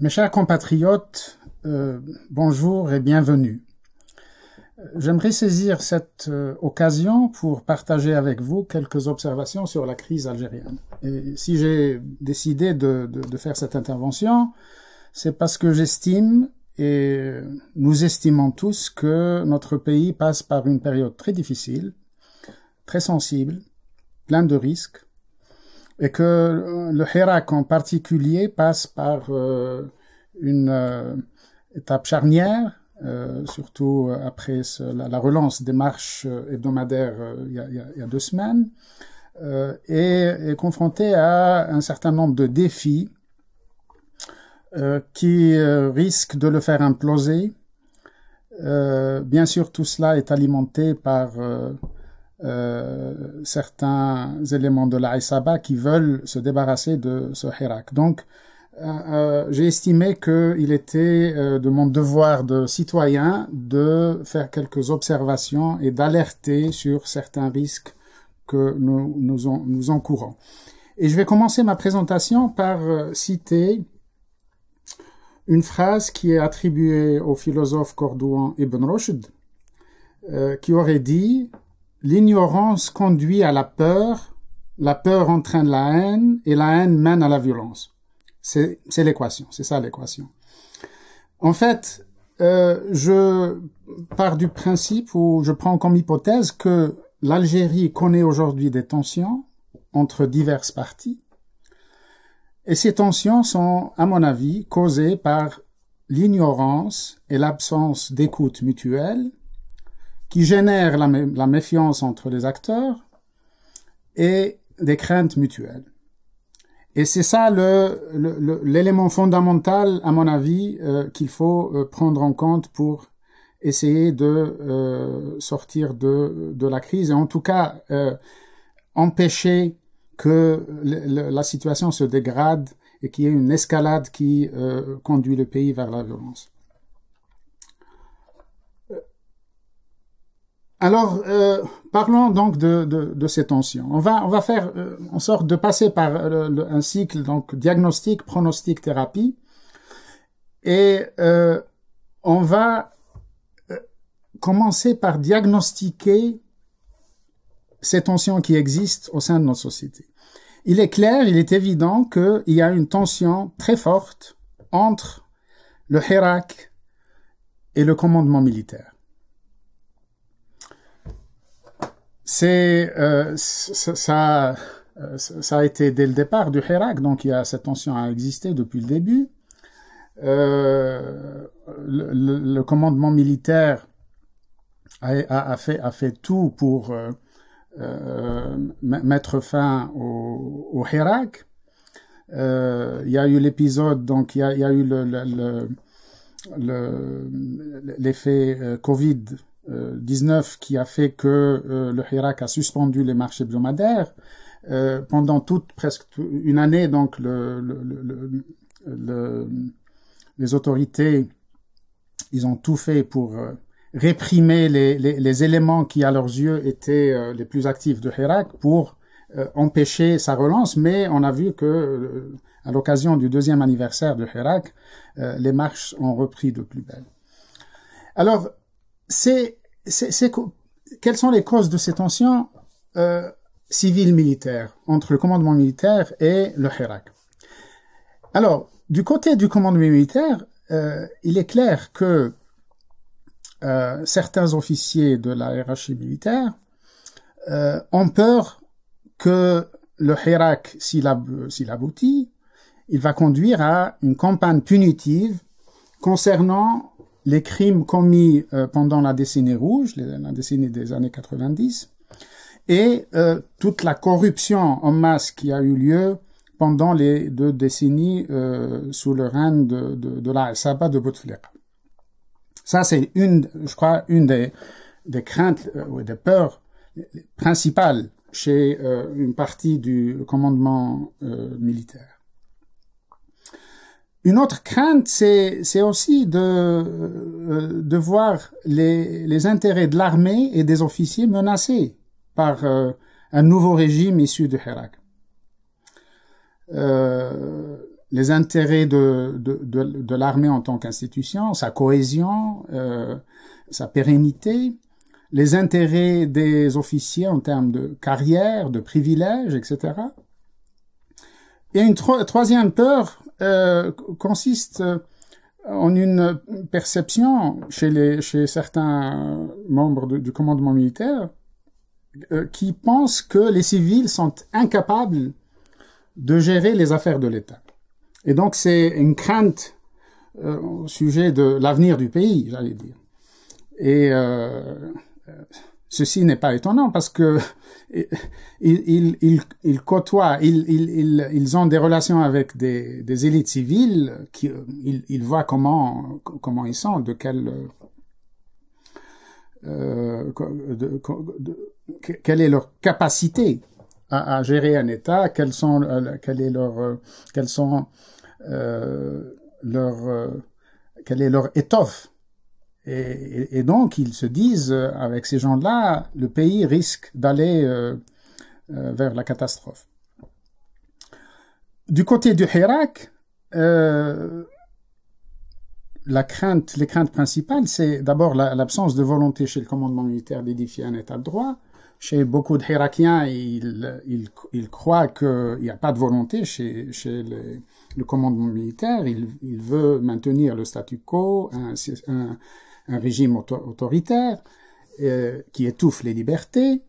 Mes chers compatriotes, euh, bonjour et bienvenue. J'aimerais saisir cette euh, occasion pour partager avec vous quelques observations sur la crise algérienne. si j'ai décidé de, faire cette intervention, c'est parce que j'estime et nous estimons tous que notre pays passe par une période très difficile, très sensible, plein de risques, et que le Hirak en particulier passe par euh, une euh, étape charnière, euh, surtout après la, relance des marches hebdomadaires il, y a, deux semaines, et est confronté à un certain nombre de défis qui risquent de le faire imploser. bien sûr, tout cela est alimenté par euh, certains éléments de l'Aïsaba qui veulent se débarrasser de ce Hirak. Donc, euh, euh, j'ai estimé qu'il était de mon devoir de citoyen de faire quelques observations et d'alerter sur certains risques que nous, nous, nous, encourons. Et je vais commencer ma présentation par citer une phrase qui est attribuée au philosophe cordouan Ibn Rushd, qui aurait dit L'ignorance conduit à la peur, la peur entraîne la haine et la haine mène à la violence. C'est l'équation, c'est ça l'équation. En fait, euh, je pars du principe ou je prends comme hypothèse que l'Algérie connaît aujourd'hui des tensions entre diverses parties. Et ces tensions sont, à mon avis, causées par l'ignorance et l'absence d'écoute mutuelle qui génère la, méfiance entre les acteurs et des craintes mutuelles. Et c'est ça l'élément fondamental, à mon avis, euh, qu'il faut euh, prendre en compte pour essayer de euh, sortir de, la crise et en tout cas empêcher que la situation se dégrade et qu'il y ait une escalade qui conduit le pays vers la violence. Alors, euh, parlons donc de, ces tensions. On va, on va faire euh, en sorte de passer par un cycle donc diagnostic, pronostic, thérapie, et euh, on va commencer par diagnostiquer ces tensions qui existent au sein de notre société. Il est clair, il est évident qu'il y a une tension très forte entre le hirak et le commandement militaire. c'est euh, ça, euh, ça a été dès le départ du Hirak, donc il y a cette tension a existé depuis le début. Euh, le, commandement militaire a, fait, a fait tout pour mettre fin au, au Il y a eu l'épisode, donc il y a, eu le, l'effet le, Covid 19 qui a fait que euh, le Hirak a suspendu les marchés hebdomadaires. Euh, pendant toute presque une année, donc le, le, le, les autorités, ils ont tout fait pour euh, réprimer les, les, les, éléments qui, à leurs yeux, étaient les plus actifs de Hirak pour empêcher sa relance, mais on a vu que à l'occasion du deuxième anniversaire de Hirak, les marches ont repris de plus belle. Alors, c'est quelles sont les causes de ces tensions euh, civiles-militaires entre le commandement militaire et le Hirak Alors, du côté du commandement militaire, euh, il est clair que euh, certains officiers de la hiérarchie militaire euh, ont peur que le Hirak, s'il aboutit, il va conduire à une campagne punitive concernant les crimes commis euh, pendant la décennie rouge, la décennie des années 90, et euh, toute la corruption en masse qui a eu lieu pendant les deux décennies euh, sous le règne de, de, de la Saba de Bouteflika. Ça, c'est une, je crois, une des, des craintes ou des peurs principales chez une partie du commandement militaire. Une autre crainte, c'est aussi de, euh, de voir les, intérêts de l'armée et des officiers menacés par euh, un nouveau régime issu de Herak. Euh, les intérêts de, l'armée en tant qu'institution, sa cohésion, sa pérennité, les intérêts des officiers en termes de carrière, de privilèges, etc. Et une troisième peur euh, consiste euh, en une perception chez, les, chez certains membres du commandement militaire euh, qui pensent que les civils sont incapables de gérer les affaires de l'État. Et donc c'est une crainte au sujet de l'avenir du pays, j'allais dire. Et Ceci n'est pas étonnant parce que ils, côtoient, ils, ont des relations avec des, élites civiles, qui, euh, ils, voient comment, comment ils sont, de quelle euh, quelle est leur capacité à, gérer un État, quelles sont, euh, quelle est leur, sont leur, quelle est leur étoffe et, donc, ils se disent, euh, avec ces gens-là, le pays risque d'aller euh, euh, vers la catastrophe. Du côté du Hérak, la crainte, les craintes principales, c'est d'abord l'absence de volonté chez le commandement militaire d'édifier un état de droit. Chez beaucoup de Hérakiens, ils, croient qu'il n'y a pas de volonté chez, chez le commandement militaire. Il, il, veut maintenir le statu quo, un régime autoritaire euh, qui étouffe les libertés.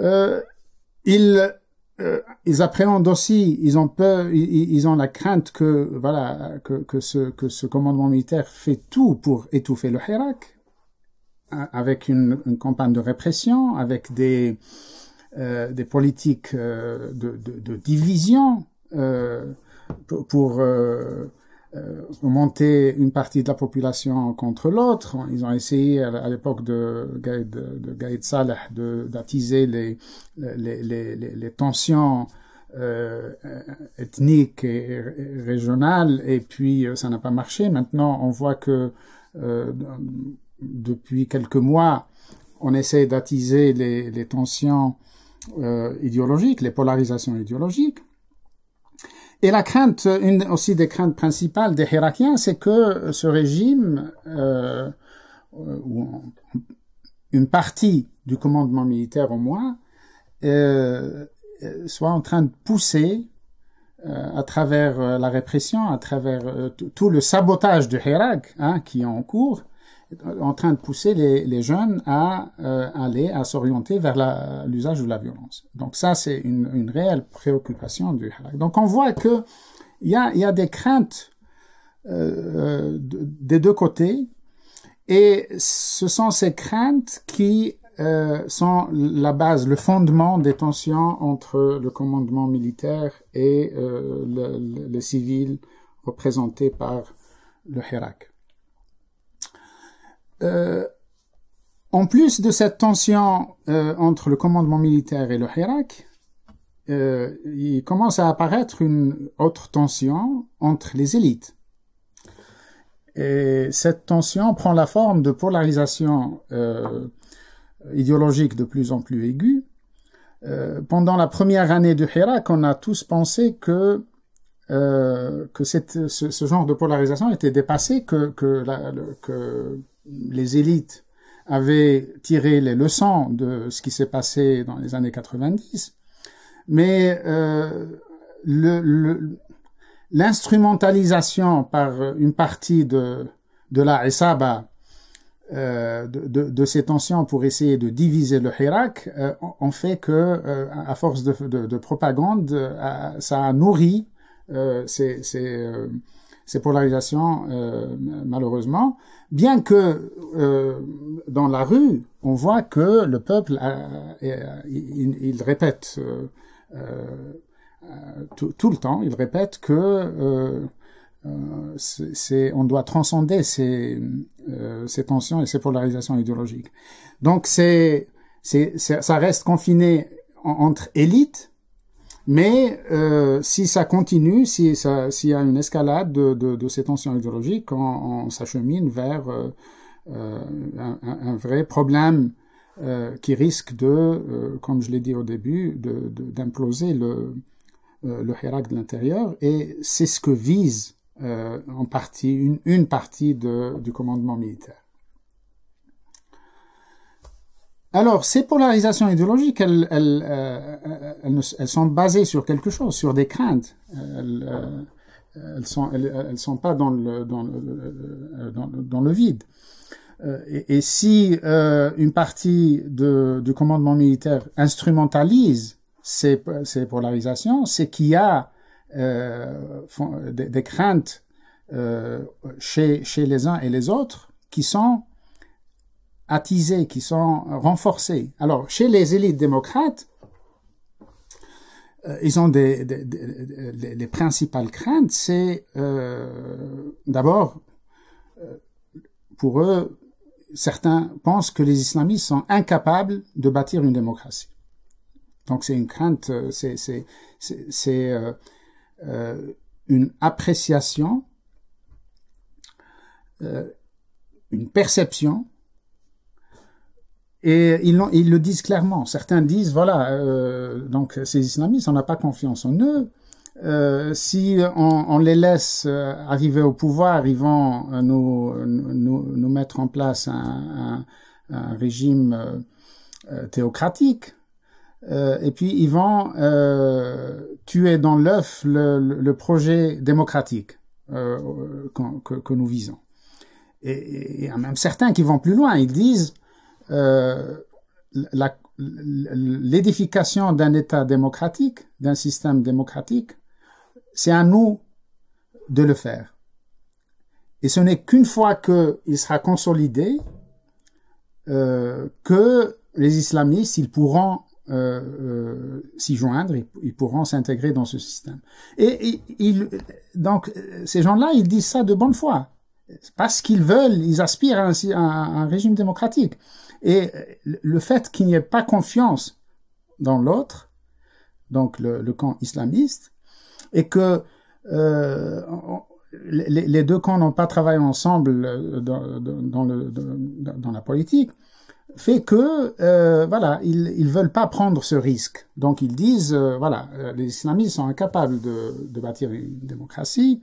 Euh, ils, euh, ils appréhendent aussi, ils ont peur, ils, ont la crainte que voilà que, que, ce, que ce commandement militaire fait tout pour étouffer le Hirak hein, avec une, une campagne de répression, avec des euh, des politiques euh, de, de, de division pour, pour euh, Monter une partie de la population contre l'autre. Ils ont essayé à l'époque de, Gaïd, de Saleh d'attiser les, les, tensions euh, ethniques et, régionales et puis euh, ça n'a pas marché. Maintenant, on voit que depuis quelques mois, on essaie d'attiser les, tensions idéologiques, les polarisations idéologiques. Et la crainte, une aussi des craintes principales des Hérakiens, c'est que ce régime, euh, une partie du commandement militaire au moins, euh, soit en train de pousser euh, à travers euh, la répression, à travers tout le sabotage de Hérak hein, qui est en cours, en train de pousser les, les jeunes à euh, aller, à s'orienter vers l'usage de la violence. Donc ça, c'est une, une, réelle préoccupation du Hirak. Donc on voit que il y a, y a, des craintes euh, euh des deux côtés, et ce sont ces craintes qui euh, sont la base, le fondement des tensions entre le commandement militaire et euh, le, le, les civils représentés par le Hirak. Euh, en plus de cette tension euh, entre le commandement militaire et le Hirak, euh, il commence à apparaître une autre tension entre les élites. Et cette tension prend la forme de polarisation idéologique de plus en plus aiguë. pendant la première année du Hirak, on a tous pensé que que ce, genre de polarisation était dépassé, que la, que les élites avaient tiré les leçons de ce qui s'est passé dans les années 90, mais euh, l'instrumentalisation le, par une partie de, de la Esaba euh, de, de, ces tensions pour essayer de diviser le Hirak euh, ont fait que, euh, à force de, propagande, ça a nourri ces ces polarisations, euh, malheureusement, bien que euh, dans la rue, on voit que le peuple, euh, il, répète tout, le temps, il répète que c'est, on doit transcender ces, ces tensions et ces polarisations idéologiques. Donc c'est, c'est, ça reste confiné entre élites mais euh, si ça continue, si ça, s'il y a une escalade de, de, de ces tensions idéologiques, on, on s'achemine vers euh, euh un, un, vrai problème euh, qui risque de, euh, comme je l'ai dit au début, d'imploser le, euh, le de l'intérieur. Et c'est ce que vise en partie une, une partie de, du commandement militaire. Alors, ces polarisations idéologiques, euh, euh, elles, sont basées sur quelque chose, sur des craintes. Elles, euh, ne sont, pas dans le, vide. Et, si une partie du commandement militaire instrumentalise ces, polarisations, c'est qu'il y a des, craintes chez les uns et les autres qui sont attisés, qui sont renforcés. Alors, chez les élites démocrates, euh, ils ont des, les principales craintes, c'est euh, d'abord, euh, pour eux, certains pensent que les islamistes sont incapables de bâtir une démocratie. Donc c'est une crainte, c'est une appréciation, une perception et ils, ils, le disent clairement. Certains disent, voilà, euh, donc ces islamistes, on n'a pas confiance en eux. Euh, si on, les laisse euh, arriver au pouvoir, ils vont euh, nous, nous, nous mettre en place un, un, régime euh, théocratique. et puis ils vont tuer dans l'œuf le, le, projet démocratique que, que, nous visons. Et, y a même certains qui vont plus loin, ils disent euh, l'édification d'un État démocratique, d'un système démocratique, c'est à nous de le faire. Et ce n'est qu'une fois qu'il sera consolidé euh, que les islamistes, ils pourront euh, euh s'y joindre, ils, pourront s'intégrer dans ce système. Et, donc, ces gens-là, ils disent ça de bonne foi. Parce qu'ils veulent, ils aspirent à un régime démocratique. Et euh, le fait qu'il n'y ait pas confiance dans l'autre, donc le, camp islamiste, et que euh, les, deux camps n'ont pas travaillé ensemble euh, dans, la politique, fait que euh, voilà ils veulent pas prendre ce risque donc ils disent voilà les islamistes sont incapables de, bâtir une démocratie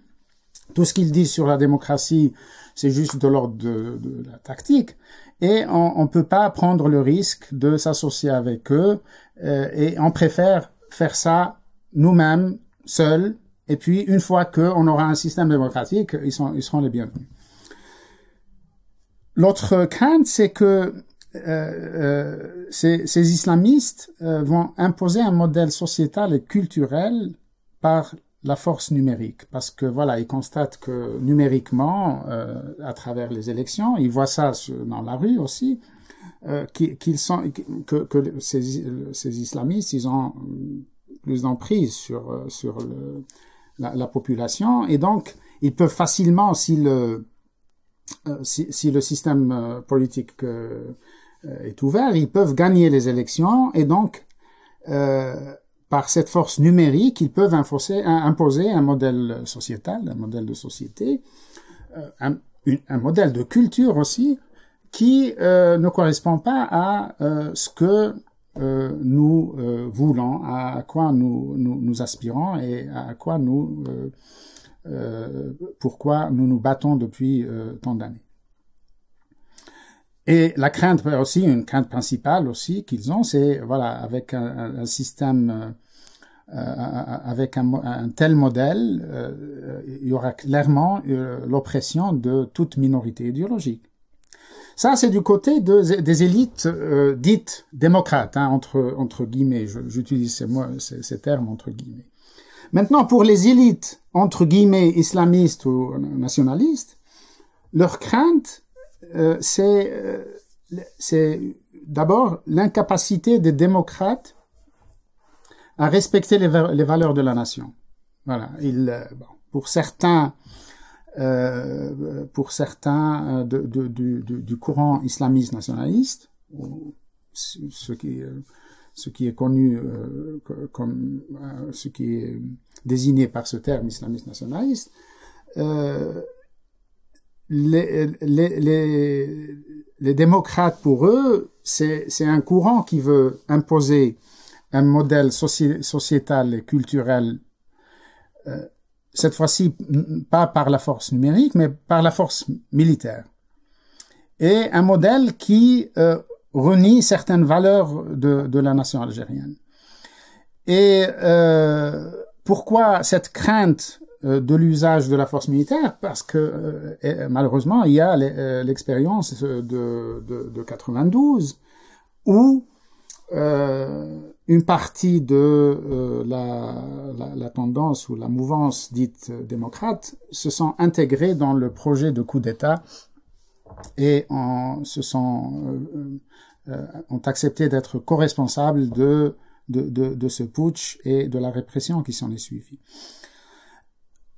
tout ce qu'ils disent sur la démocratie c'est juste de l'ordre de, la tactique et on ne peut pas prendre le risque de s'associer avec eux euh, et on préfère faire ça nous-mêmes, seuls, et puis une fois qu'on aura un système démocratique, ils, sont, ils seront les bienvenus. L'autre crainte, c'est que euh, euh ces, ces, islamistes euh, vont imposer un modèle sociétal et culturel par la force numérique parce que voilà, ils constatent que numériquement, euh, à travers les élections, ils voient ça dans la rue aussi, euh, qu'ils sont que, que ces, ces, islamistes, ils ont plus d'emprise sur euh, sur la, population et donc ils peuvent facilement si le euh, si, si le système politique est ouvert, ils peuvent gagner les élections et donc euh, par cette force numérique, ils peuvent euh, imposer, un modèle sociétal, un modèle de société, euh, un, modèle de culture aussi, qui euh, ne correspond pas à ce que nous voulons, à quoi nous, nous, aspirons et à quoi nous, pourquoi nous nous battons depuis tant d'années. Et la crainte aussi, une crainte principale aussi qu'ils ont, c'est voilà, avec un système euh, avec un, tel modèle, euh, il y aura clairement euh, l'oppression de toute minorité idéologique. Ça, c'est du côté des élites dites démocrates, hein, entre, entre guillemets. J'utilise ces, ces, termes entre guillemets. Maintenant, pour les élites, entre guillemets, islamistes ou nationalistes, leur crainte, c'est d'abord l'incapacité des démocrates à respecter les, valeurs de la nation. Voilà. Il, euh, pour certains, euh, pour certains euh, de, du, courant islamiste nationaliste, ce qui, euh, ce qui est connu comme ce qui est désigné par ce terme islamiste nationaliste, les, les, les, les, démocrates pour eux, c'est un courant qui veut imposer un modèle sociétal et culturel, euh, cette fois-ci mm, pas par la force numérique, mais par la force militaire. Et un modèle qui euh, renie certaines valeurs de, la nation algérienne. Et euh, pourquoi cette crainte de l'usage de la force militaire parce que malheureusement il y a l'expérience de, de, de 92 où euh, une partie de euh, la, la, la, tendance ou la mouvance dite démocrate se sont intégrés dans le projet de coup d'État et en, se sont, euh, ont accepté d'être co-responsables de, de, de, de, ce putsch et de la répression qui s'en est suivie.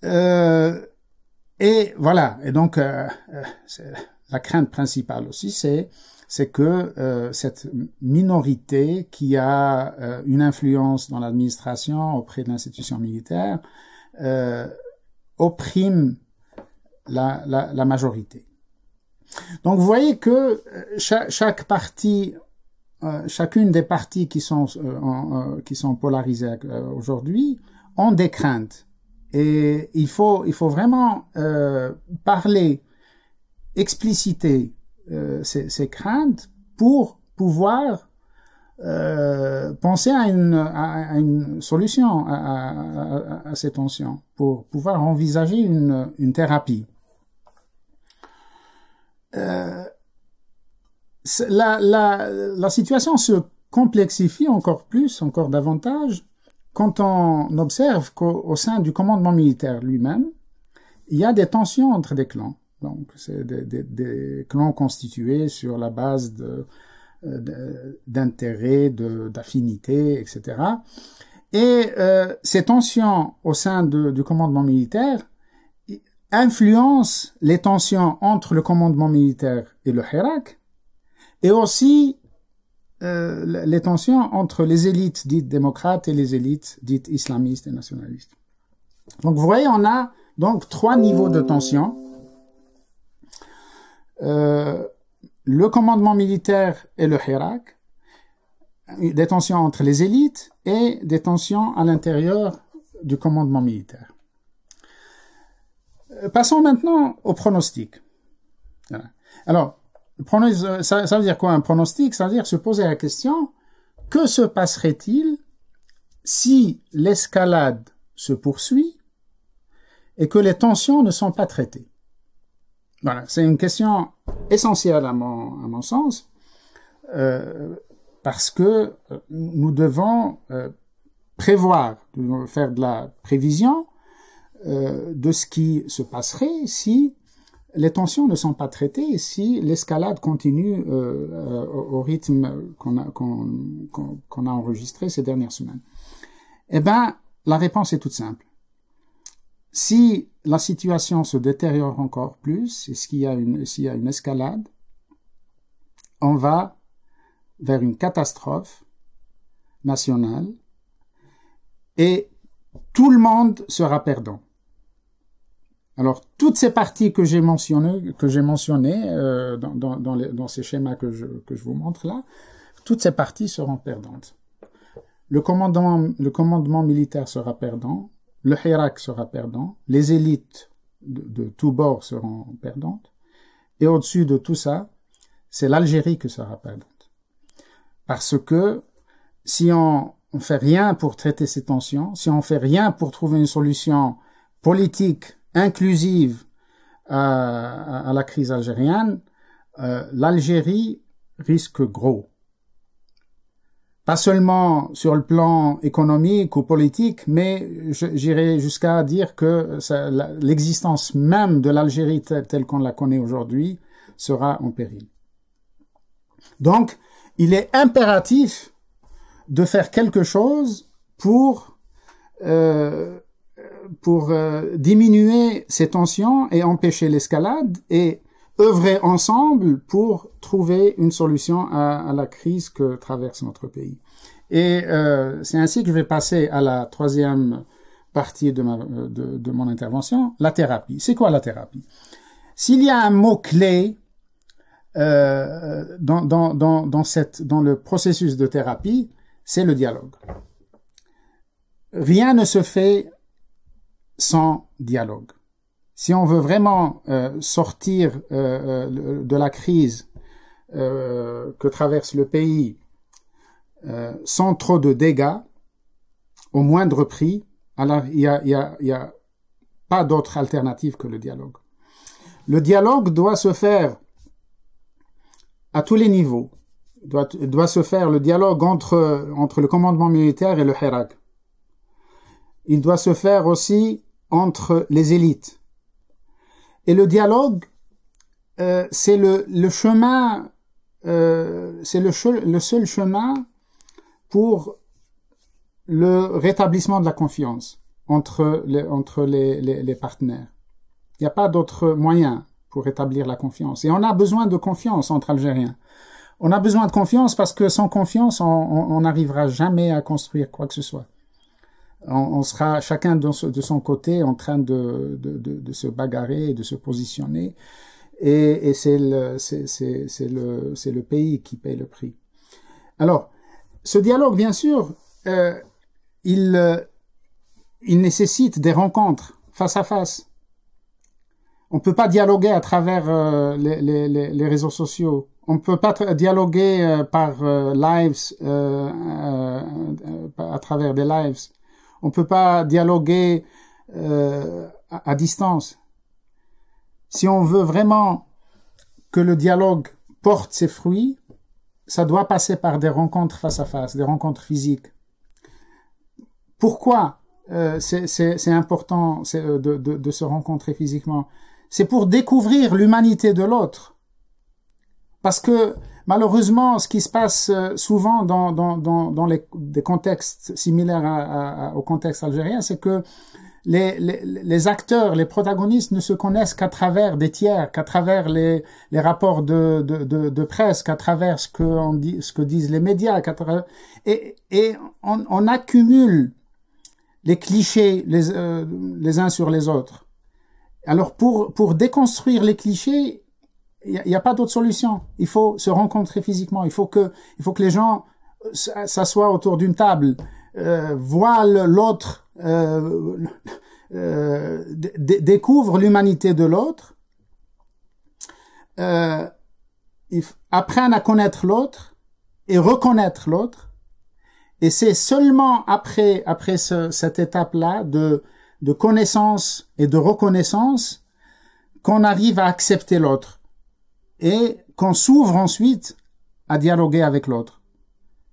et voilà, et donc la crainte principale aussi, c'est c'est que euh, cette minorité qui a euh, une influence dans l'administration auprès de l'institution militaire euh, opprime la, majorité. Donc vous voyez que chaque, partie, chacune des parties qui sont, qui sont polarisées aujourd'hui ont des craintes. Et il faut, il faut vraiment parler, expliciter euh, ces, craintes pour pouvoir euh, penser à une, à, une solution à, à, ces tensions, pour pouvoir envisager une, une thérapie. Euh, la, la, la, situation se complexifie encore plus, encore davantage, quand on observe qu'au sein du commandement militaire lui-même, il y a des tensions entre des clans. Donc, c'est des, des, des, clans constitués sur la base euh, d'intérêts, de, d'affinités, etc. Et euh, ces tensions au sein de, du commandement militaire influencent les tensions entre le commandement militaire et le Hirak, et aussi euh, les tensions entre les élites dites démocrates et les élites dites islamistes et nationalistes. Donc vous voyez, on a donc trois niveaux de tensions. Euh, le commandement militaire et le hirak, des tensions entre les élites et des tensions à l'intérieur du commandement militaire. Euh, passons maintenant au pronostic. Alors, ça veut dire quoi un pronostic Ça veut dire se poser la question, que se passerait-il si l'escalade se poursuit et que les tensions ne sont pas traitées voilà, c'est une question essentielle à mon, sens, euh, parce que euh, nous devons euh, prévoir, faire de la prévision de ce qui se passerait si les tensions ne sont pas traitées, si l'escalade continue au, rythme qu'on a, qu'on a, enregistré ces dernières semaines. Eh bien, la réponse est toute simple. Si la situation se détériore encore plus, s'il y a une, une escalade, on va vers une catastrophe nationale et tout le monde sera perdant. Alors toutes ces parties que j'ai mentionnées, que j'ai mentionnées euh, dans, dans, ces schémas que je, que je vous montre là, toutes ces parties seront perdantes. Le le commandement militaire sera perdant, le Hirak sera perdant, les élites de, tous bords seront perdantes, et au-dessus de tout ça, c'est l'Algérie qui sera perdante. Parce que si on fait rien pour traiter ces tensions, si on ne fait rien pour trouver une solution politique inclusive à, la crise algérienne, euh, l'Algérie risque gros pas seulement sur le plan économique ou politique, mais j'irai jusqu'à dire que l'existence même de l'Algérie telle, qu'on la connaît aujourd'hui sera en péril. Donc, il est impératif de faire quelque chose pour euh, pour euh, diminuer ces tensions et empêcher l'escalade et œuvrer ensemble pour trouver une solution à, la crise que traverse notre pays. Et euh, c'est ainsi que je vais passer à la troisième partie de, ma, euh, de, mon intervention, la thérapie. C'est quoi la thérapie S'il y a un mot-clé euh, dans, dans, dans, dans, cette, dans le processus de thérapie, c'est le dialogue. Rien ne se fait sans dialogue si on veut vraiment euh, sortir euh, euh, de la crise que traverse le pays sans trop de dégâts, au moindre prix, alors il n'y a, y a, pas d'autre alternative que le dialogue. Le dialogue doit se faire à tous les niveaux. Doit, doit se faire le dialogue entre, entre le commandement militaire et le Hirak. Il doit se faire aussi entre les élites et le dialogue, euh, c'est le, le, chemin, euh, c'est le, le seul chemin pour le rétablissement de la confiance entre les, entre les, les partenaires. Il n'y a pas d'autre moyen pour rétablir la confiance. Et on a besoin de confiance entre Algériens. On a besoin de confiance parce que sans confiance, on n'arrivera jamais à construire quoi que ce soit on, sera chacun de son côté en train de, se bagarrer et de se positionner. Et, c'est le, pays qui paye le prix. Alors, ce dialogue, bien sûr, euh, il, euh, il nécessite des rencontres face à face. On ne peut pas dialoguer à travers euh, les, les, réseaux sociaux. On ne peut pas dialoguer par lives, à travers des lives on ne peut pas dialoguer euh, à, distance. Si on veut vraiment que le dialogue porte ses fruits, ça doit passer par des rencontres face à face, des rencontres physiques. Pourquoi euh, c'est important euh, de, se rencontrer physiquement C'est pour découvrir l'humanité de l'autre. Parce que Malheureusement, ce qui se passe euh, souvent dans, les, des contextes similaires au contexte algérien, c'est que les, acteurs, les protagonistes ne se connaissent qu'à travers des tiers, qu'à travers les, les rapports de, de, de, presse, qu'à travers ce que, dit, ce que disent les médias, et, et on, accumule les clichés les, euh, les uns sur les autres. Alors pour, pour déconstruire les clichés, il n'y a, pas d'autre solution. Il faut se rencontrer physiquement. Il faut que, il faut que les gens euh, s'assoient autour d'une table, euh, voient l'autre, euh, euh découvrent l'humanité de l'autre, euh, apprennent à connaître l'autre et reconnaître l'autre. Et c'est seulement après, après cette étape-là de, de connaissance et de reconnaissance qu'on arrive à accepter l'autre et qu'on s'ouvre ensuite à dialoguer avec l'autre.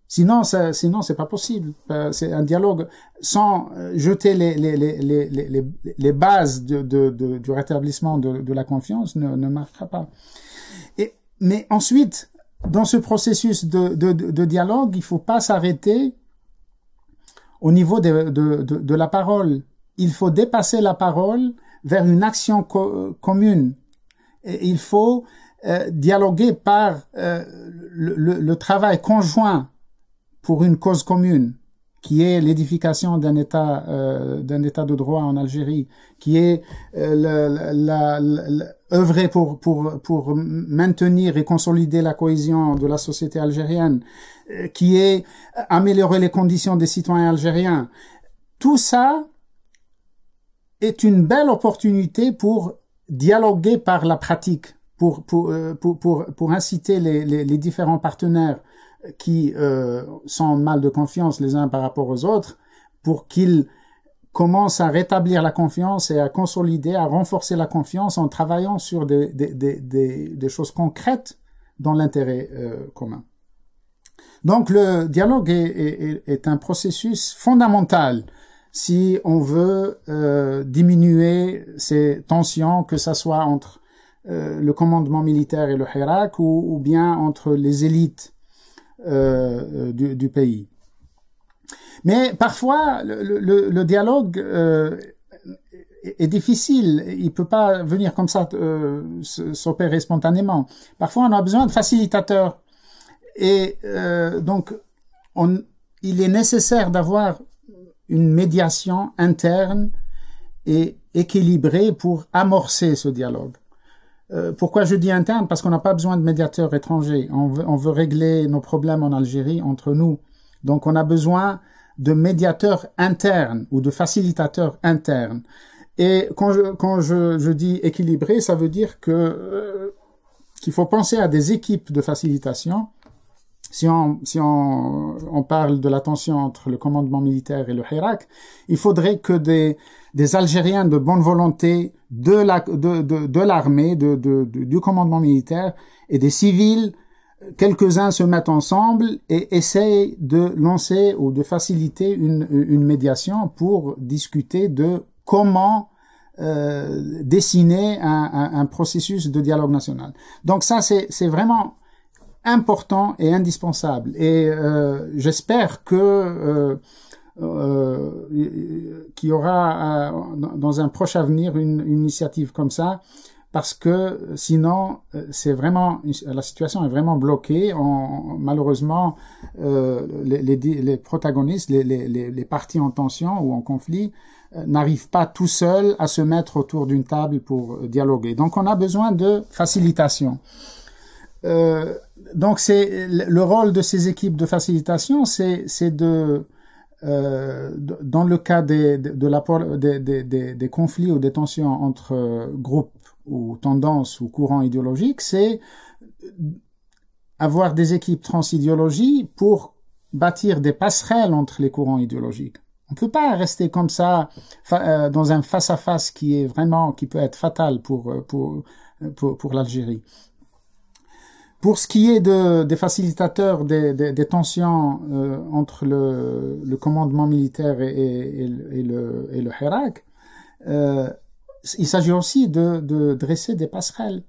Sinon, ça, sinon c'est pas possible. C'est un dialogue sans euh, jeter les, les, les, les, les bases de, de, de, du rétablissement de, de la confiance ne, ne marchera pas. Et, mais ensuite, dans ce processus de, de, de dialogue, il faut pas s'arrêter au niveau de, de, de, la parole. Il faut dépasser la parole vers une action commune. Et il faut euh, dialoguer par euh, le, travail conjoint pour une cause commune, qui est l'édification d'un État, euh, d'un État de droit en Algérie, qui est la, la, œuvrer pour, pour, pour maintenir et consolider la cohésion de la société algérienne, qui est améliorer les conditions des citoyens algériens. Tout ça est une belle opportunité pour dialoguer par la pratique pour, euh, pour, pour, pour, inciter les, les, les, différents partenaires qui euh, sont mal de confiance les uns par rapport aux autres, pour qu'ils commencent à rétablir la confiance et à consolider, à renforcer la confiance en travaillant sur des, des, des, des, des choses concrètes dans l'intérêt euh, commun. Donc le dialogue est, est, est, un processus fondamental si on veut euh, diminuer ces tensions, que ça soit entre euh, le commandement militaire et le Hirak ou, ou bien entre les élites euh, euh du, du, pays. Mais parfois, le, le, le dialogue euh, est difficile. Il peut pas venir comme ça euh, s'opérer spontanément. Parfois, on a besoin de facilitateurs. Et euh, donc, on, il est nécessaire d'avoir une médiation interne et équilibrée pour amorcer ce dialogue. Euh, pourquoi je dis interne Parce qu'on n'a pas besoin de médiateurs étrangers. On veut, régler nos problèmes en Algérie entre nous. Donc on a besoin de médiateurs internes ou de facilitateurs internes. Et quand je, quand je, je dis équilibré, ça veut dire que euh, qu'il faut penser à des équipes de facilitation. Si on, si on, on parle de la tension entre le commandement militaire et le Hirak, il faudrait que des, des Algériens de bonne volonté de la de, de, de l'armée, de, de, du commandement militaire et des civils. Quelques-uns se mettent ensemble et essayent de lancer ou de faciliter une, une médiation pour discuter de comment euh, dessiner un, un, processus de dialogue national. Donc ça, c'est vraiment important et indispensable. Et euh, j'espère que euh, qui euh, qui aura euh, dans un proche avenir une, initiative comme ça, parce que sinon, euh, c'est vraiment la situation est vraiment bloquée. malheureusement, les, protagonistes, les, les, parties en tension ou en conflit, n'arrivent pas tout seuls à se mettre autour d'une table pour dialoguer. Donc, on a besoin de facilitation. donc, c'est le rôle de ces équipes de facilitation, c'est de euh, dans le cas des, de, des, conflits ou des tensions entre euh, groupes ou tendances ou courants idéologiques, c'est avoir des équipes transidéologies pour bâtir des passerelles entre les courants idéologiques. On ne peut pas rester comme ça euh, dans un face-à-face qui est vraiment qui peut être fatal pour pour, pour l'Algérie. Pour ce qui est de, des facilitateurs des, des, tensions euh, entre le, le, commandement militaire et, et, et le, et le Hirak, euh, il s'agit aussi de, de, dresser des passerelles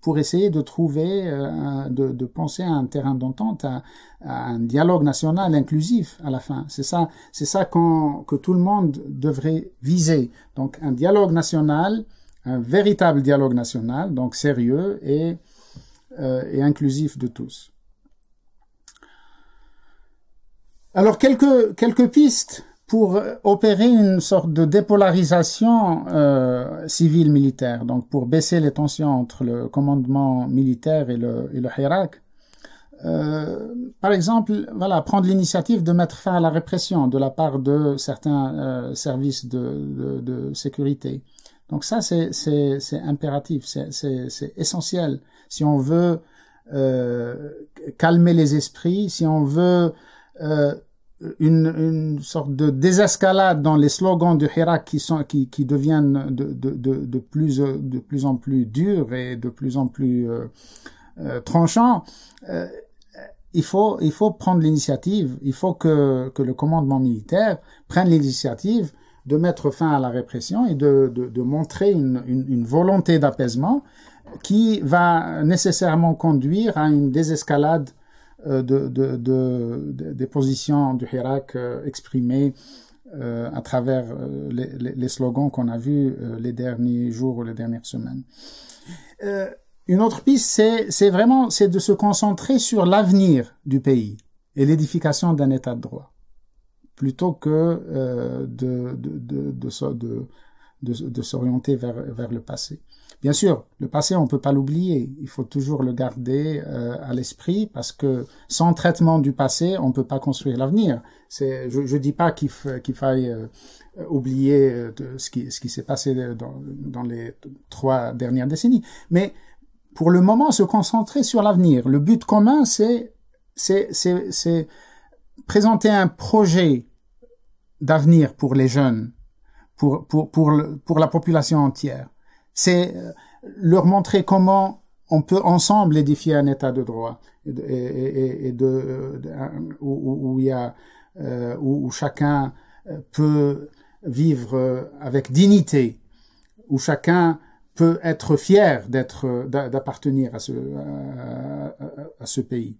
pour essayer de trouver, euh, de, de, penser à un terrain d'entente, à, un dialogue national inclusif à la fin. C'est ça, c'est ça que tout le monde devrait viser. Donc un dialogue national, un véritable dialogue national, donc sérieux et euh, et inclusif de tous. Alors quelques, quelques pistes pour euh, opérer une sorte de dépolarisation euh, civile-militaire, donc pour baisser les tensions entre le commandement militaire et le, et le Hirak. par exemple, voilà, prendre l'initiative de mettre fin à la répression de la part de certains services de, de, sécurité. Donc ça, c'est impératif, c'est essentiel si on veut euh, calmer les esprits, si on veut euh, une, une, sorte de désescalade dans les slogans du Hirak qui, sont, qui, qui deviennent de, de, de, plus, de plus en plus durs et de plus en plus euh, euh tranchants, il faut, il faut prendre l'initiative, il faut que, que le commandement militaire prenne l'initiative de mettre fin à la répression et de, de, de montrer une, une volonté d'apaisement qui va nécessairement conduire à une désescalade euh, des positions du Hirak euh, exprimées euh, à travers les, slogans qu'on a vus les derniers jours ou les dernières semaines. une autre piste, c'est, c'est vraiment c'est de se concentrer sur l'avenir du pays et l'édification d'un État de droit, plutôt que de, de, de, de, s'orienter vers, vers le passé. Bien sûr, le passé, on ne peut pas l'oublier. Il faut toujours le garder euh, à l'esprit parce que sans traitement du passé, on ne peut pas construire l'avenir. je, ne dis pas qu'il, faille euh, oublier euh, de ce qui, ce qui s'est passé dans, les trois dernières décennies, mais pour le moment, se concentrer sur l'avenir. Le but commun, c'est, c'est, présenter un projet d'avenir pour les jeunes, pour, pour, pour la population entière. C'est euh, leur montrer comment on peut ensemble édifier un état de droit et, de, euh, où, où, il y a, euh, où, chacun peut vivre avec dignité, où chacun peut être fier d'être d'appartenir à ce à, ce pays.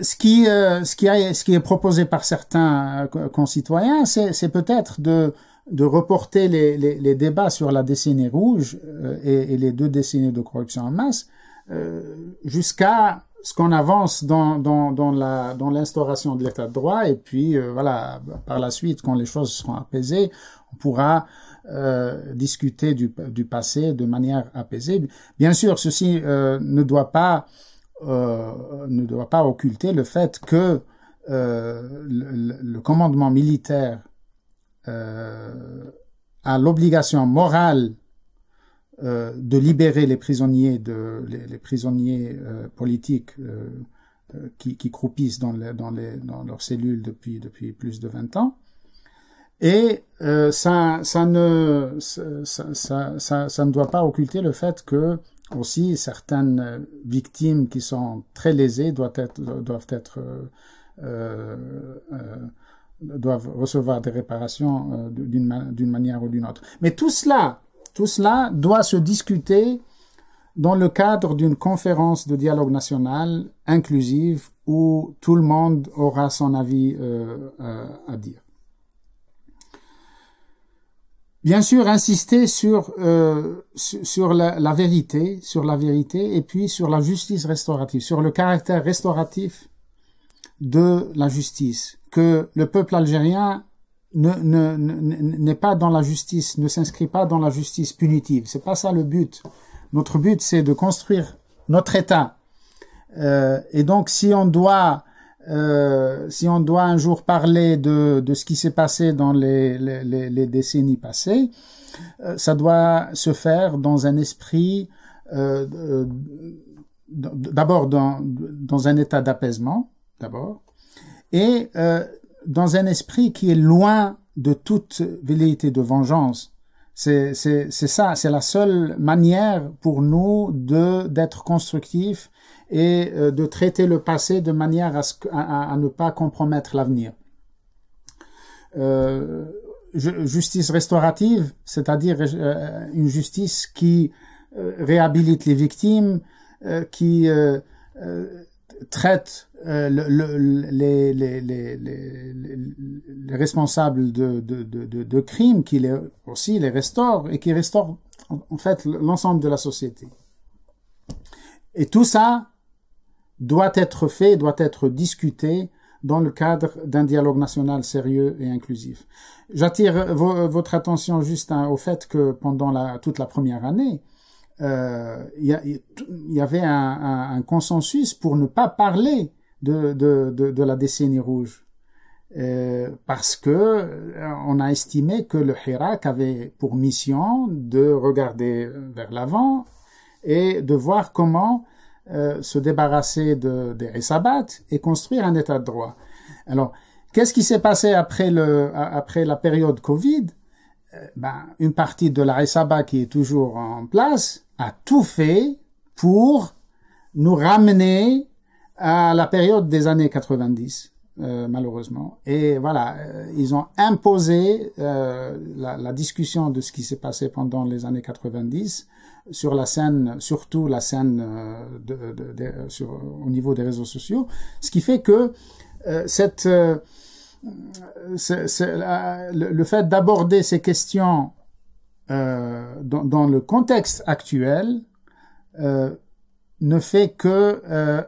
Ce qui ce qui, ce qui est proposé par certains concitoyens, c'est peut-être de de reporter les, les, les, débats sur la décennie rouge euh, et, et, les deux décennies de corruption en masse euh, jusqu'à ce qu'on avance dans, dans, dans l'instauration dans de l'état de droit et puis euh, voilà par la suite quand les choses seront apaisées on pourra euh, discuter du, du, passé de manière apaisée bien sûr ceci ne doit pas ne doit pas occulter le fait que le, commandement militaire euh, à l'obligation morale euh, de libérer les prisonniers de les, les prisonniers euh, politiques qui, qui, croupissent dans, les, dans, les, dans leurs cellules depuis depuis plus de 20 ans et ça ça ne ça, ça, ça, ça, ne doit pas occulter le fait que aussi certaines victimes qui sont très lésées doivent être doivent être euh, euh, doivent recevoir des réparations euh, d'une manière ou d'une autre. Mais tout cela, tout cela doit se discuter dans le cadre d'une conférence de dialogue national inclusive où tout le monde aura son avis euh, euh, à dire. Bien sûr, insister sur la, la, vérité, sur la vérité, et puis sur la justice restaurative, sur le caractère restauratif de la justice que le peuple algérien n'est pas dans la justice, ne s'inscrit pas dans la justice punitive. C'est pas ça le but. Notre but, c'est de construire notre État. Euh, et donc, si on doit, euh, si on doit un jour parler de, de ce qui s'est passé dans les, les, décennies passées, euh, ça doit se faire dans un esprit, d'abord dans, dans un état d'apaisement, d'abord, et euh, dans un esprit qui est loin de toute velléité de vengeance. C'est ça, c'est la seule manière pour nous de d'être constructifs et euh, de traiter le passé de manière à, ce, à, ne pas compromettre l'avenir. Euh, justice restaurative, c'est-à-dire euh, une justice qui euh, réhabilite les victimes, qui traite euh, les, responsables de, crimes, qui les, aussi les restaure et qui restaure en fait l'ensemble de la société. Et tout ça doit être fait, doit être discuté dans le cadre d'un dialogue national sérieux et inclusif. J'attire votre attention juste hein, au fait que pendant toute la première année, euh, il euh, y, y, avait un, un, consensus pour ne pas parler de, de, de, de la décennie rouge. Euh, parce que euh, on a estimé que le Hirak avait pour mission de regarder vers l'avant et de voir comment euh, se débarrasser de, des Ressabat et construire un état de droit. Alors, qu'est-ce qui s'est passé après, le, après la période Covid ben, une partie de la qui est toujours en place a tout fait pour nous ramener à la période des années 90, euh, malheureusement. Et voilà, euh, ils ont imposé euh, la, la, discussion de ce qui s'est passé pendant les années 90 sur la scène, surtout la scène de, de, sur, au niveau des réseaux sociaux, ce qui fait que cette le, fait d'aborder ces questions euh, dans, le contexte actuel euh, ne fait que euh,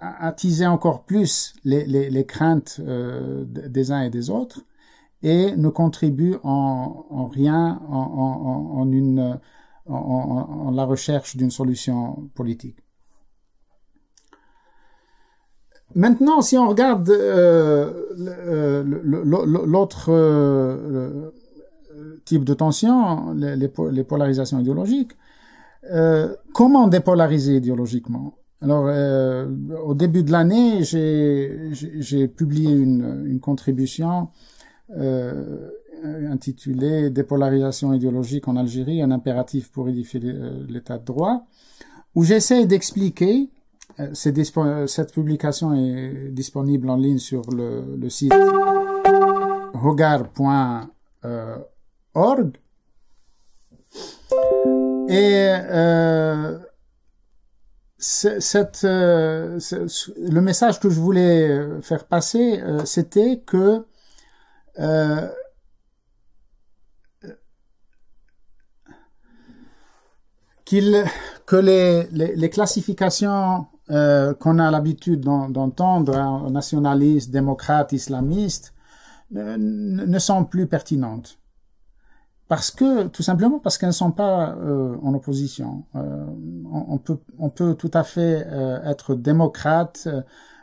attiser encore plus les, craintes des uns et des autres et ne contribue en, rien en la recherche d'une solution politique. Maintenant, si on regarde l'autre type de tension, les, polarisations idéologiques, euh, comment dépolariser idéologiquement Alors, euh, au début de l'année, j'ai publié une, une contribution euh, intitulée Dépolarisation idéologique en Algérie, un impératif pour édifier euh, l'État de droit, où j'essaie d'expliquer euh, euh, cette publication est disponible en ligne sur le, site hogar.org. Euh, Et euh, cette, le message que je voulais faire passer, c'était que qu'il que les, les, les classifications euh, qu'on a l'habitude d'entendre, hein, nationalistes, démocrates, islamistes, ne sont plus pertinentes. Parce que, tout simplement parce qu'elles ne sont pas euh, en opposition. Euh, on, peut, on peut tout à fait être démocrate,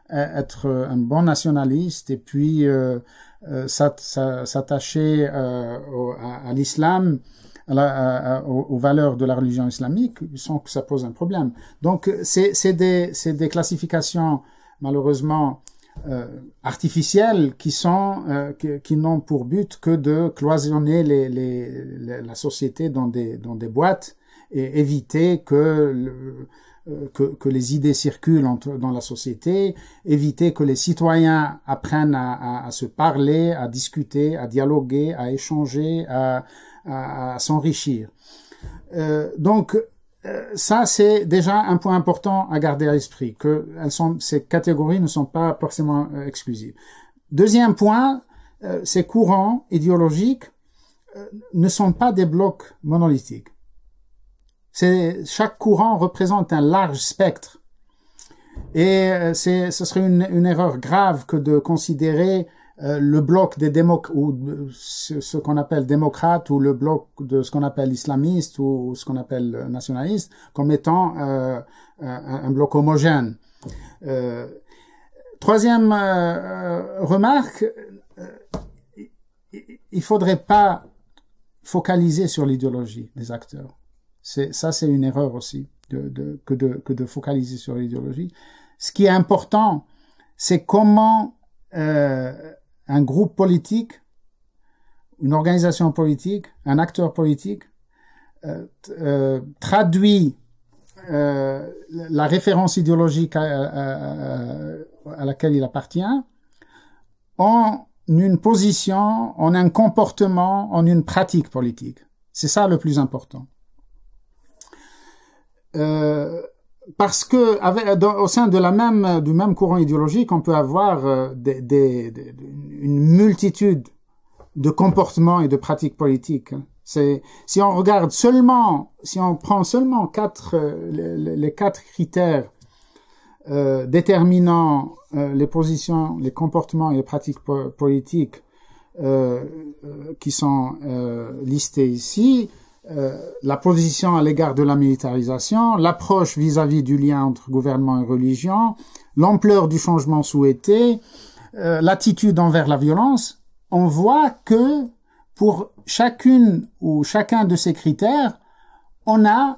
être un bon nationaliste et puis s'attacher à l'islam aux, valeurs de la religion islamique sans que ça pose un problème. Donc c'est des, des, classifications malheureusement euh, artificielles qui sont euh, qui, n'ont pour but que de cloisonner les, les, la société dans des dans des boîtes et éviter que euh, que, que, les idées circulent entre, dans la société, éviter que les citoyens apprennent à, à, à, se parler, à discuter, à dialoguer, à échanger, à, à, s'enrichir. Euh, donc euh, ça, c'est déjà un point important à garder à l'esprit, que elles sont, ces catégories ne sont pas forcément euh, exclusives. Deuxième point, ces courants idéologiques ne sont pas des blocs monolithiques. Chaque courant représente un large spectre. Et ce serait une, erreur grave que de considérer euh, le bloc des démoc ou euh, ce, qu'on appelle démocrate ou le bloc de ce qu'on appelle islamiste ou, ce qu'on appelle euh, nationaliste comme étant un, bloc homogène. troisième remarque, il faudrait pas focaliser sur l'idéologie des acteurs. C'est ça, c'est une erreur aussi de, de, que, de, que de focaliser sur l'idéologie. Ce qui est important, c'est comment euh, un groupe politique, une organisation politique, un acteur politique, euh, euh, traduit euh, la référence idéologique à, laquelle il appartient en une position, en un comportement, en une pratique politique. C'est ça le plus important. Euh, parce que au sein de la même du même courant idéologique, on peut avoir euh, une multitude de comportements et de pratiques politiques. Hein. si on regarde seulement, si on prend seulement quatre euh, les, quatre critères euh, déterminant les positions, les comportements et les pratiques politiques qui sont listés ici, euh, la position à l'égard de la militarisation, l'approche vis-à-vis du lien entre gouvernement et religion, l'ampleur du changement souhaité, euh, l'attitude envers la violence, on voit que pour chacune ou chacun de ces critères, on a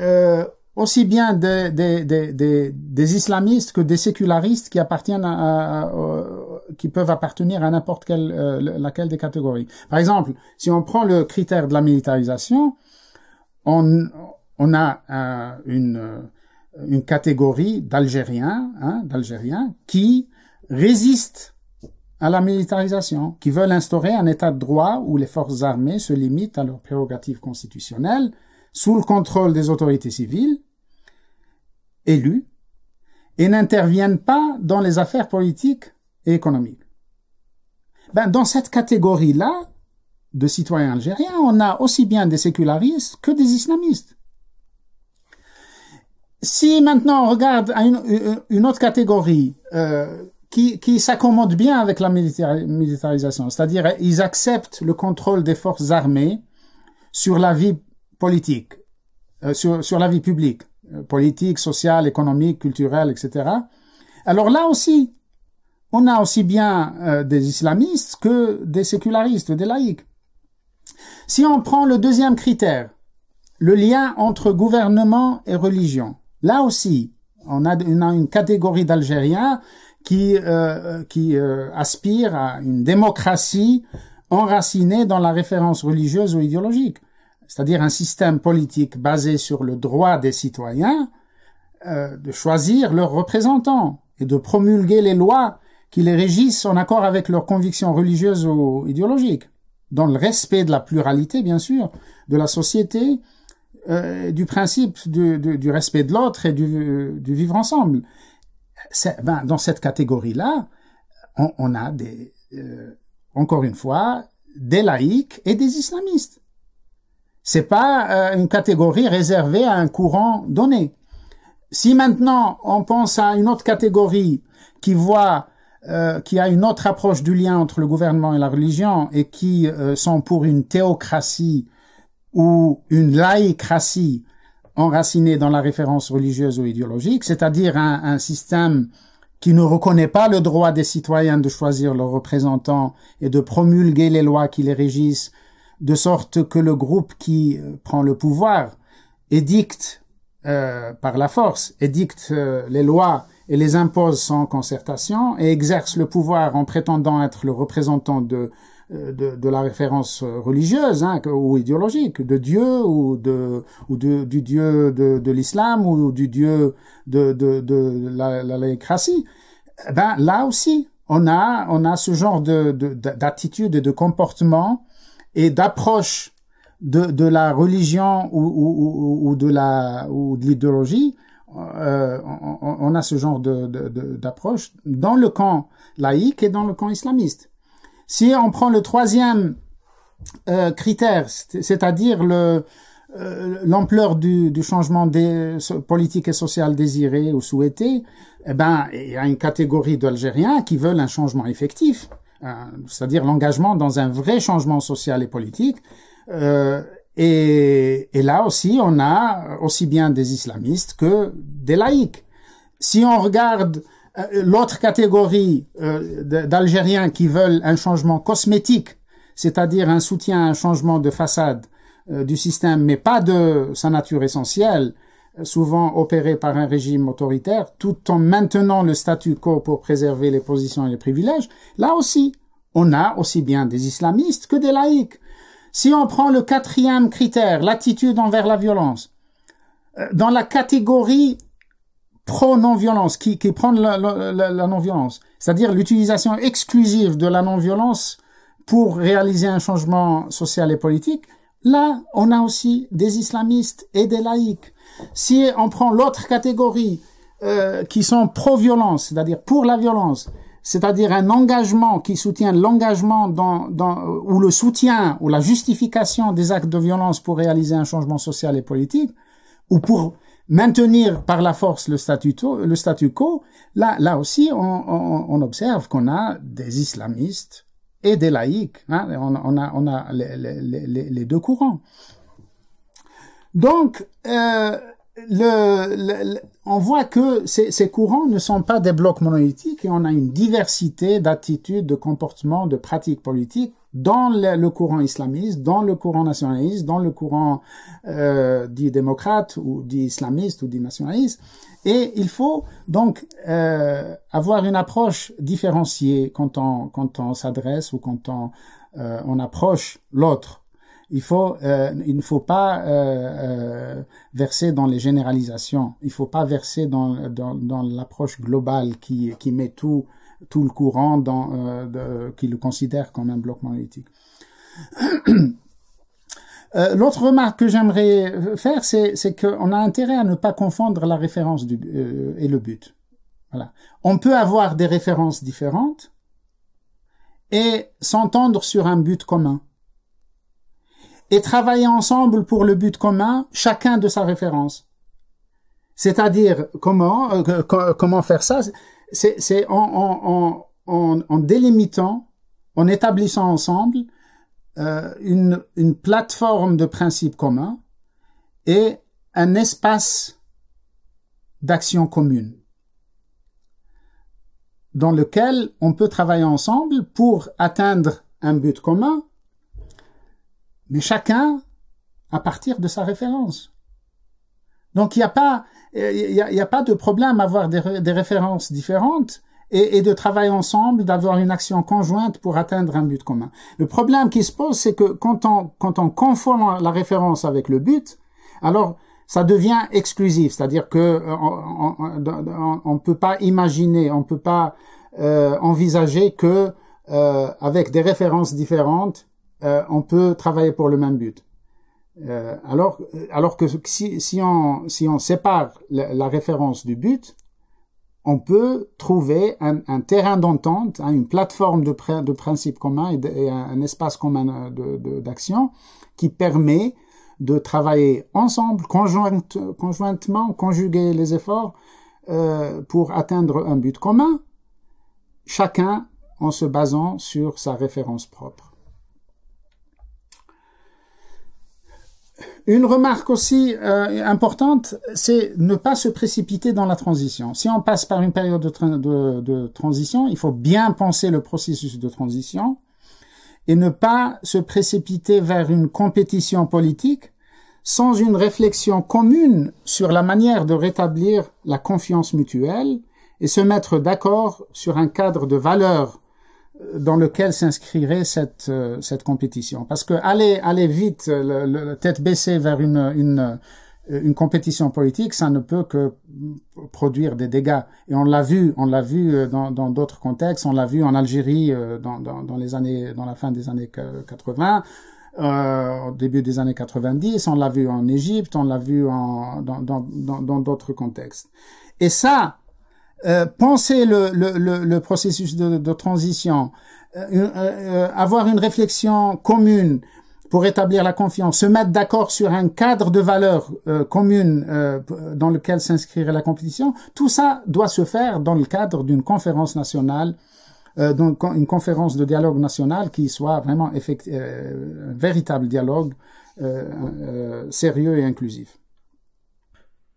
euh, aussi bien des, des, des, des, islamistes que des sécularistes qui appartiennent à qui peuvent appartenir à n'importe quelle euh, laquelle des catégories. Par exemple, si on prend le critère de la militarisation, on, on a euh, euh, une, catégorie d'Algériens, hein, d'Algériens qui résistent à la militarisation, qui veulent instaurer un état de droit où les forces armées se limitent à leurs prérogatives constitutionnelles sous le contrôle des autorités civiles élues et n'interviennent pas dans les affaires politiques et économique. Ben, dans cette catégorie-là de citoyens algériens, on a aussi bien des sécularistes que des islamistes. Si maintenant on regarde une, euh, euh, une autre catégorie euh, qui, qui s'accommode bien avec la militarisation, c'est-à-dire ils acceptent le contrôle des forces armées sur la vie politique, euh, sur, sur la vie publique, politique, sociale, économique, culturelle, etc. Alors là aussi, on a aussi bien euh, des islamistes que des sécularistes, des laïcs. Si on prend le deuxième critère, le lien entre gouvernement et religion, là aussi, on a, une catégorie d'Algériens qui, euh, euh, qui aspire à une démocratie enracinée dans la référence religieuse ou idéologique, c'est-à-dire un système politique basé sur le droit des citoyens de choisir leurs représentants et de promulguer les lois qui les régissent en accord avec leurs convictions religieuses ou idéologiques, dans le respect de la pluralité, bien sûr, de la société, euh, du principe du, du respect de l'autre et du, du, vivre ensemble. Ben, dans cette catégorie-là, on, on, a des, euh, encore une fois, des laïcs et des islamistes. C'est pas euh, une catégorie réservée à un courant donné. Si maintenant on pense à une autre catégorie qui voit euh, qui a une autre approche du lien entre le gouvernement et la religion et qui euh, sont pour une théocratie ou une laïcratie enracinée dans la référence religieuse ou idéologique, c'est-à-dire un, système qui ne reconnaît pas le droit des citoyens de choisir leurs représentants et de promulguer les lois qui les régissent, de sorte que le groupe qui euh, prend le pouvoir édicte euh, par la force, édicte les lois et les impose sans concertation et exerce le pouvoir en prétendant être le représentant de, euh, de, de la référence religieuse hein, ou idéologique, de Dieu ou, de, ou de, du Dieu de, de l'islam ou du Dieu de, de, de la, la laïcratie, eh ben, là aussi, on a, on a ce genre d'attitude de, et de comportement et d'approche de, de la religion ou, ou, ou de la ou de l'idéologie euh, on, a ce genre d'approche de, de, dans le camp laïque et dans le camp islamiste. Si on prend le troisième euh, critère, c'est-à-dire le euh, l'ampleur du, changement des, politique et social désiré ou souhaité, eh ben, il y a une catégorie d'Algériens qui veulent un changement effectif, hein, c'est-à-dire l'engagement dans un vrai changement social et politique, euh, et, là aussi, on a aussi bien des islamistes que des laïcs. Si on regarde euh, l'autre catégorie euh, d'Algériens qui veulent un changement cosmétique, c'est-à-dire un soutien à un changement de façade euh, du système, mais pas de sa nature essentielle, souvent opéré par un régime autoritaire, tout en maintenant le statu quo pour préserver les positions et les privilèges, là aussi, on a aussi bien des islamistes que des laïcs. Si on prend le quatrième critère, l'attitude envers la violence, euh, dans la catégorie pro-non-violence, qui, qui prend la, non-violence, c'est-à-dire l'utilisation exclusive de la non-violence pour réaliser un changement social et politique, là, on a aussi des islamistes et des laïcs. Si on prend l'autre catégorie, euh, qui sont pro-violence, c'est-à-dire pour la violence, c'est-à-dire un engagement qui soutient l'engagement dans, dans, ou le soutien ou la justification des actes de violence pour réaliser un changement social et politique, ou pour maintenir par la force le statu, le statu quo, là, là aussi, on, on, on observe qu'on a des islamistes et des laïcs. Hein, on, on, a, on a les, les, les deux courants. Donc, euh, le, on voit que ces, courants ne sont pas des blocs monolithiques et on a une diversité d'attitudes, de comportements, de pratiques politiques dans le, courant islamiste, dans le courant nationaliste, dans le courant euh, dit démocrate ou dit islamiste ou dit nationaliste. Et il faut donc euh, avoir une approche différenciée quand on, s'adresse ou quand on euh, approche l'autre il faut, euh, il ne faut pas euh, euh, verser dans les généralisations. Il ne faut pas verser dans, dans, dans l'approche globale qui, qui met tout, tout le courant dans, euh, qui le considère comme un bloc monolithique. l'autre remarque que j'aimerais faire, c'est qu'on a intérêt à ne pas confondre la référence du, et le but. Voilà. On peut avoir des références différentes et s'entendre sur un but commun et travailler ensemble pour le but commun, chacun de sa référence. C'est-à-dire comment euh, comment faire ça C'est en, en, en, en, délimitant, en établissant ensemble euh, une, une plateforme de principes communs et un espace d'action commune dans lequel on peut travailler ensemble pour atteindre un but commun mais chacun à partir de sa référence. Donc il n'y a pas il n'y a, pas de problème à avoir des, références différentes et, de travailler ensemble, d'avoir une action conjointe pour atteindre un but commun. Le problème qui se pose, c'est que quand on quand on confond la référence avec le but, alors ça devient exclusif, c'est-à-dire que euh, on ne peut pas imaginer, on ne peut pas euh, envisager que euh, avec des références différentes, euh, on peut travailler pour le même but. Euh, alors, euh, alors que si, si, on, si on sépare la, référence du but, on peut trouver un, terrain d'entente, hein, une plateforme de, de principes communs et, un, espace commun d'action qui permet de travailler ensemble, conjoint, conjointement, conjuguer les efforts pour atteindre un but commun, chacun en se basant sur sa référence propre. Une remarque aussi euh, importante, c'est ne pas se précipiter dans la transition. Si on passe par une période de, de, transition, il faut bien penser le processus de transition et ne pas se précipiter vers une compétition politique sans une réflexion commune sur la manière de rétablir la confiance mutuelle et se mettre d'accord sur un cadre de valeurs dans lequel s'inscrirait cette euh, cette compétition parce que aller aller vite le, tête baissée vers une une euh, une compétition politique, ça ne peut que produire des dégâts. Et on l'a vu, on l'a vu euh, dans d'autres contextes, on l'a vu en Algérie dans, dans, dans, les années, dans la fin des années 80, euh, au début des années 90, on l'a vu en Égypte, on l'a vu en, dans d'autres contextes. Et ça, euh, penser le, processus de, transition, euh, euh, avoir une réflexion commune pour établir la confiance, se mettre d'accord sur un cadre de valeurs communes dans lequel s'inscrirait la compétition, tout ça doit se faire dans le cadre d'une conférence nationale donc une conférence de dialogue national qui soit vraiment un véritable dialogue sérieux et inclusif.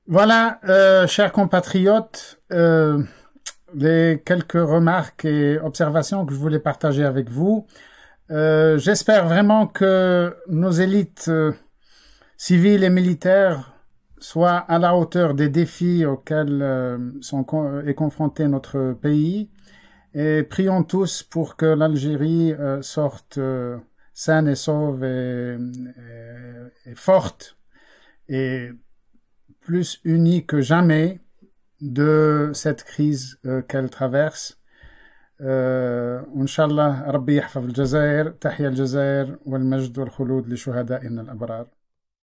Voilà, euh, chers compatriotes, euh, les quelques remarques et observations que je voulais partager avec vous. Euh, j'espère vraiment que nos élites civiles et militaires soient à la hauteur des défis auxquels sont, est confronté notre pays. Et prions tous pour que l'Algérie sorte saine et sauve et, et, forte et plus unie que jamais de cette crise euh, qu'elle traverse. Euh, inshallah Rabbi wal-Majd wal al